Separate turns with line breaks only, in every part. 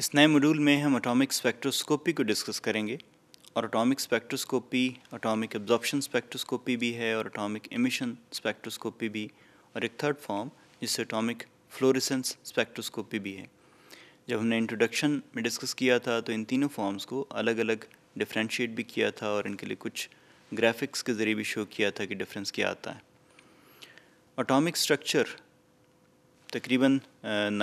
इस नए मॉड्यूल में हम एटॉमिक स्पेक्ट्रोस्कोपी को डिस्कस करेंगे और atomic spectroscopy atomic absorption spectroscopy भी है और एटॉमिक इमिशन स्पेक्ट्रोस्कोपी भी और एक थर्ड फॉर्म जिससे एटॉमिक फ्लोरिसेंस स्पेक्ट्रोस्कोपी भी है जब हमने इंट्रोडक्शन में डिस्कस किया था तो इन तीनों फॉर्म्स को अलग अलग डिफ्रेंशिएट भी किया था और इनके लिए कुछ ग्राफिक्स के ज़रिए भी शो किया था कि डिफरेंस क्या आता है ऑटोमिक स्ट्रक्चर तकरीबन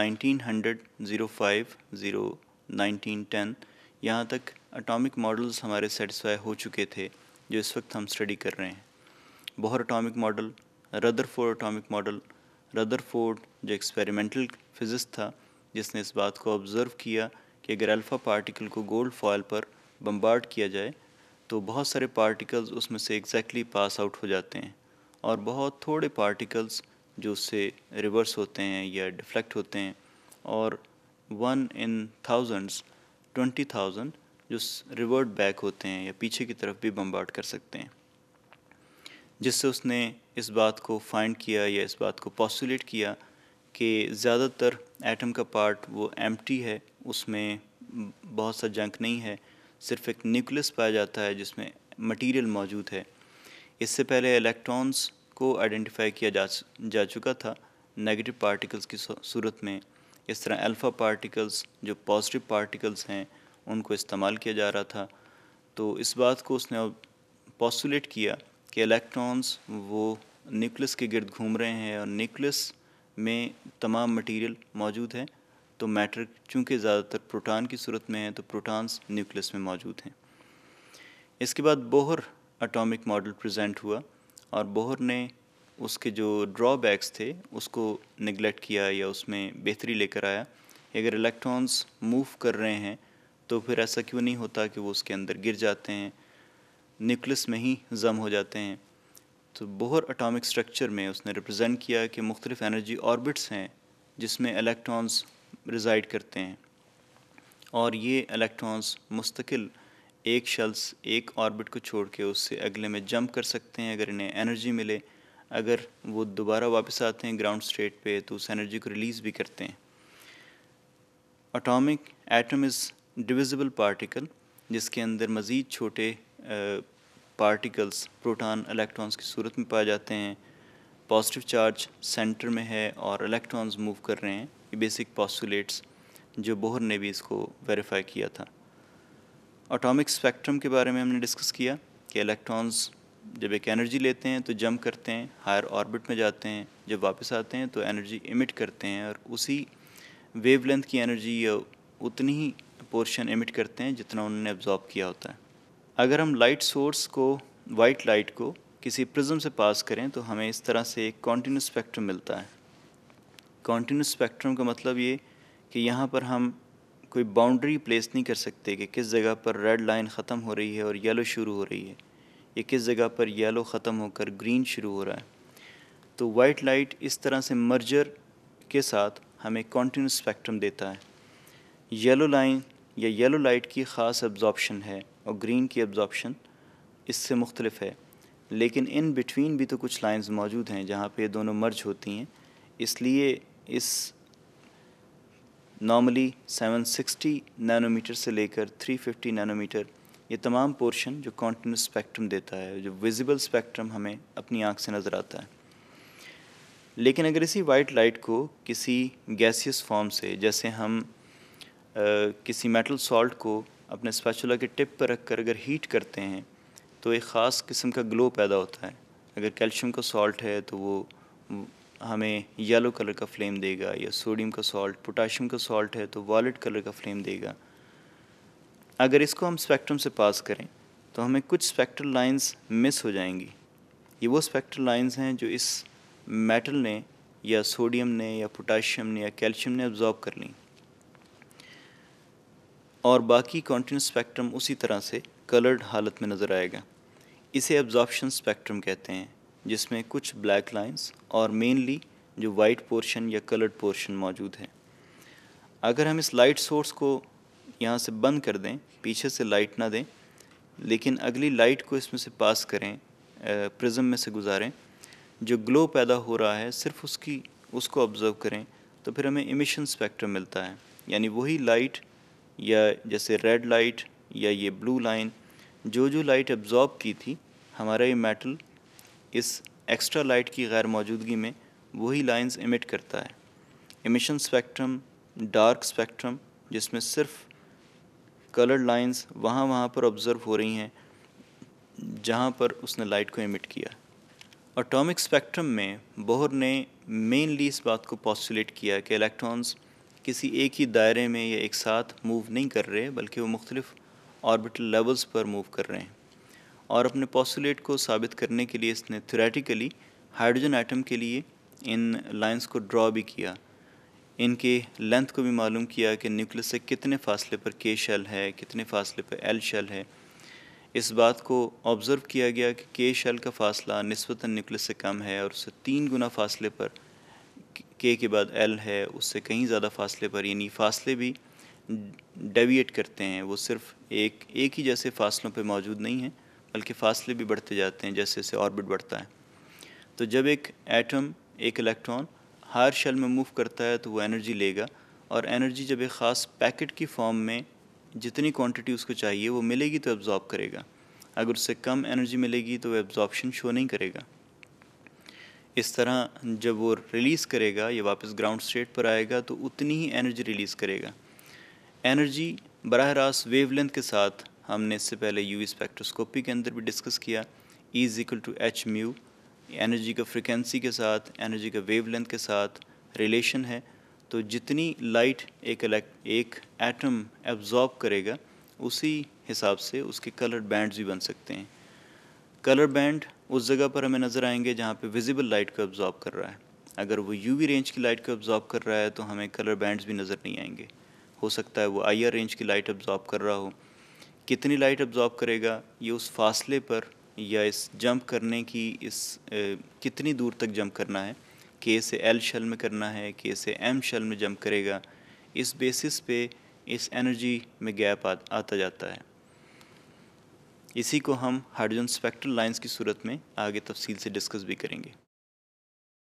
1900-05-0-1910 यहाँ तक अटोमिक मॉडल्स हमारे सेटिस्फाई हो चुके थे जो इस वक्त हम स्टडी कर रहे हैं बहुत atomic model Rutherford atomic model Rutherford जो एक्सपेरिमेंटल फिजिस्ट था जिसने इस बात को ऑब्ज़र्व किया कि अगर अल्फ़ा पार्टिकल को गोल्ड फॉयल पर बम्बार्ड किया जाए तो बहुत सारे पार्टिकल्स उसमें से एग्जैक्टली exactly पास आउट हो जाते हैं और बहुत थोड़े पार्टिकल्स जो उससे रिवर्स होते हैं या डिफ्लेक्ट होते हैं और one in thousands twenty thousand जो रिवर्ट बैक होते हैं या पीछे की तरफ भी बम्बार्ड कर सकते हैं जिससे उसने इस बात को फाइंड किया या इस बात को पॉस्टुलेट किया कि ज़्यादातर एटम का पार्ट वो एम्प्टी है उसमें बहुत सा जंक नहीं है सिर्फ एक न्यूक्लियस पाया जाता है जिसमें मटेरियल मौजूद है इससे पहले इलेक्ट्रॉन्स को आइडेंटिफाई किया जा जा चुका था नेगेटिव पार्टिकल्स की सूरत में इस तरह अल्फ़ा पार्टिकल्स जो पॉजिटिव पार्टिकल्स हैं उनको इस्तेमाल किया जा रहा था तो इस बात को उसने पॉस्टुलेट किया कि इलेक्ट्रॉन्स वो न्यूक्लियस के गिर्द घूम रहे हैं और न्यूक्लियस में तमाम मटेरियल मौजूद है तो मैटर चूँकि ज़्यादातर प्रोटॉन की सूरत में है तो प्रोटॉन्स न्यूक्लियस में मौजूद हैं इसके बाद बोहर एटॉमिक मॉडल प्रेजेंट हुआ और बोहर ने उसके जो ड्रॉबैक्स थे उसको निगलेक्ट किया या उसमें बेहतरी लेकर आया अगर इलेक्ट्रॉन्स मूव कर रहे हैं तो फिर ऐसा क्यों नहीं होता कि वो उसके अंदर गिर जाते हैं न्यूक्लियस में ही जम हो जाते हैं तो बोहर अटोमिक स्ट्रक्चर में उसने रिप्रेजेंट किया कि मुख्तलिफ एनर्जी ऑर्बिट्स हैं जिसमें इलेक्ट्रॉन्स रिजाइड करते हैं और ये इलेक्ट्रॉन्स मुस्तकिल एक शल्स एक ऑर्बिट को छोड़ के उससे अगले में जंप कर सकते हैं अगर इन्हें एनर्जी मिले अगर वो दोबारा वापस आते हैं ग्राउंड स्टेट पे तो उस एनर्जी को रिलीज़ भी करते हैं atomic atom is divisible particle जिसके अंदर मज़ीद छोटे पार्टिकल्स प्रोटॉन इलेक्ट्रॉन्स की सूरत में पाए जाते हैं पॉजिटिव चार्ज सेंटर में है और इलेक्ट्रॉन्स मूव कर रहे हैं ये बेसिक पॉस्टुलेट्स जो बोहर ने भी इसको वेरीफाई किया था ऑटोमिक स्पेक्ट्रम के बारे में हमने डिस्कस किया कि इलेक्ट्रॉन्स जब एक एनर्जी लेते हैं तो जंप करते हैं हायर ऑर्बिट में जाते हैं जब वापस आते हैं तो एनर्जी इमिट करते हैं और उसी वेवलेंथ की एनर्जी या उतनी ही पोर्शन इमिट करते हैं जितना उन्होंने एब्जॉर्ब किया होता है अगर हम लाइट सोर्स को वाइट लाइट को किसी प्रिज्म से पास करें तो हमें इस तरह से एक कॉन्टीन्यूस स्पेक्ट्रम मिलता है कॉन्टीन्यूस स्पेक्ट्रम का मतलब ये कि यहाँ पर हम कोई बाउंड्री प्लेस नहीं कर सकते कि किस जगह पर रेड लाइन ख़त्म हो रही है और येलो शुरू हो रही है या किस जगह पर येलो ख़त्म होकर ग्रीन शुरू हो रहा है तो वाइट लाइट इस तरह से मर्जर के साथ हमें कॉन्टीन्यूस स्पेक्ट्रम देता है येलो लाइन या येलो लाइट की ख़ास एब्जॉर्बशन है और ग्रीन की एब्जॉर्बशन इससे मुख्तलिफ है लेकिन इन बिटवीन भी तो कुछ लाइंस मौजूद हैं जहाँ पे दोनों मर्ज होती हैं इसलिए इस नॉर्मली 760 नैनोमीटर से लेकर 350 नैनोमीटर ये तमाम पोर्शन जो कॉन्टीन्यूस स्पेक्ट्रम देता है जो विजिबल स्पेक्ट्रम हमें अपनी आँख से नज़र आता है लेकिन अगर इसी वाइट लाइट को किसी गैसियस फॉर्म से जैसे हम आ, किसी मेटल सॉल्ट को अपने स्पैचुला के टिप पर रख कर अगर हीट करते हैं तो एक ख़ास किस्म का ग्लो पैदा होता है अगर कैल्शियम का सॉल्ट है तो वो हमें येलो कलर का फ्लेम देगा या सोडियम का सॉल्ट पोटाशियम का सॉल्ट है तो वॉलेट कलर का फ्लेम देगा अगर इसको हम स्पेक्ट्रम से पास करें तो हमें कुछ स्पेक्ट्रल लाइंस मिस हो जाएंगी ये वो स्पेक्ट्रल लाइंस हैं जो इस मेटल ने या सोडियम ने या पोटाशियम ने या कैल्शियम ने एब्जॉर्ब कर ली और बाकी कॉन्टीन्यूस स्पेक्ट्रम उसी तरह से कलर्ड हालत में नज़र आएगा इसे एब्जॉर्प्शन स्पेक्ट्रम कहते हैं जिसमें कुछ ब्लैक लाइंस और मेनली जो वाइट पोर्शन या कलर्ड पोर्शन मौजूद है अगर हम इस लाइट सोर्स को यहाँ से बंद कर दें पीछे से लाइट ना दें लेकिन अगली लाइट को इसमें से पास करें प्रिज्म में से गुजारें जो ग्लो पैदा हो रहा है सिर्फ उसकी उसको ऑब्ज़र्व करें तो फिर हमें इमिशन स्पेक्ट्रम मिलता है यानी वही लाइट या जैसे रेड लाइट या ये ब्लू लाइन जो जो लाइट एब्ज़ॉर्ब की थी हमारा ये मेटल इस एक्स्ट्रा लाइट की गैर मौजूदगी में वही लाइंस इमिट करता है इमिशन स्पेक्ट्रम डार्क स्पेक्ट्रम जिसमें सिर्फ कलर्ड लाइंस वहाँ वहाँ पर ऑब्ज़र्व हो रही हैं जहाँ पर उसने लाइट को इमिट किया एटॉमिक स्पेक्ट्रम में बोहर ने मेनली इस बात को पॉस्टुलेट किया कि इलेक्ट्रॉन्स किसी एक ही दायरे में या एक साथ मूव नहीं कर रहे बल्कि वो मुख्तलिफ ऑर्बिटल लेवल्स पर मूव कर रहे हैं और अपने पॉसुलेट को साबित करने के लिए इसने थ्योरेटिकली हाइड्रोजन आइटम के लिए इन लाइंस को ड्रॉ भी किया इनके लेंथ को भी मालूम किया कि न्यूक्लियस से कितने फासले पर के शल है कितने फासले पर एल शेल है इस बात को ऑब्ज़र्व किया गया कि के शेल का फासला नस्बता न्यूक्लियस से कम है और उससे तीन गुना फासले पर के के बाद एल है उससे कहीं ज़्यादा फासले पर यानी फासले भी डेविएट करते हैं वो सिर्फ एक एक ही जैसे फासलों पर मौजूद नहीं हैं बल्कि फासले भी बढ़ते जाते हैं जैसे जैसे ऑर्बिट बढ़ता है तो जब एक एटम एक इलेक्ट्रॉन हायर शेल में मूव करता है तो वो एनर्जी लेगा और एनर्जी जब एक ख़ास पैकेट की फॉर्म में जितनी क्वांटिटी उसको चाहिए वो मिलेगी तो एब्ज़ॉर्ब करेगा अगर उससे कम एनर्जी मिलेगी तो वह एब्ज़ॉर्बशन शो नहीं करेगा इस तरह जब वो रिलीज़ करेगा या वापस ग्राउंड स्टेट पर आएगा तो उतनी ही एनर्जी रिलीज़ करेगा एनर्जी बरह रास्त वेवलेंथ के साथ हमने इससे पहले यू स्पेक्ट्रोस्कोपी के अंदर भी डिस्कस किया is equal to h mu energy का फ्रिक्वेंसी के साथ एनर्जी का वेवलेंथ के साथ रिलेशन है तो जितनी लाइट एक एक एटम एब्जॉर्ब करेगा उसी हिसाब से उसके कलर बैंड्स भी बन सकते हैं कलर बैंड उस जगह पर हमें नज़र आएंगे जहाँ पे विजिबल लाइट को एब्जॉर्ब कर रहा है अगर वो यूवी रेंज की लाइट को एब्जॉर्ब कर रहा है तो हमें कलर बैंड्स भी नज़र नहीं आएंगे हो सकता है वो आई रेंज की लाइट एब्जॉर्ब कर रहा हो कितनी लाइट अब्जॉर्ब करेगा ये उस फासले पर या इस जंप करने की इस ए, कितनी दूर तक जंप करना है के से एल शल में करना है के से एम शल में जंप करेगा इस बेसिस पे इस एनर्जी में गैप आ, आता जाता है इसी को हम हाइड्रोजन स्पेक्ट्रल लाइंस की सूरत में आगे तफसील से डिस्कस भी करेंगे